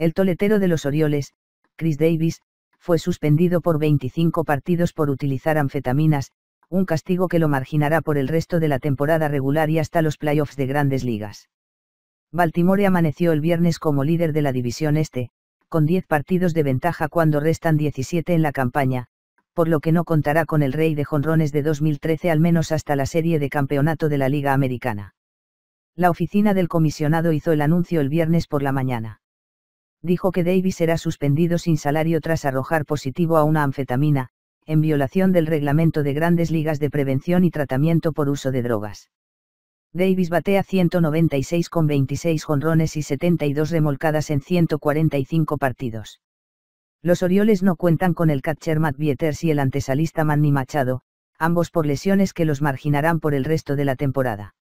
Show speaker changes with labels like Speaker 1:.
Speaker 1: El toletero de los Orioles, Chris Davis, fue suspendido por 25 partidos por utilizar anfetaminas, un castigo que lo marginará por el resto de la temporada regular y hasta los playoffs de grandes ligas. Baltimore amaneció el viernes como líder de la División Este, con 10 partidos de ventaja cuando restan 17 en la campaña, por lo que no contará con el rey de jonrones de 2013 al menos hasta la serie de campeonato de la Liga Americana. La oficina del comisionado hizo el anuncio el viernes por la mañana dijo que Davis será suspendido sin salario tras arrojar positivo a una anfetamina, en violación del reglamento de grandes ligas de prevención y tratamiento por uso de drogas. Davis batea 196 con 26 jonrones y 72 remolcadas en 145 partidos. Los Orioles no cuentan con el catcher Matt Vieters y el antesalista Manny Machado, ambos por lesiones que los marginarán por el resto de la temporada.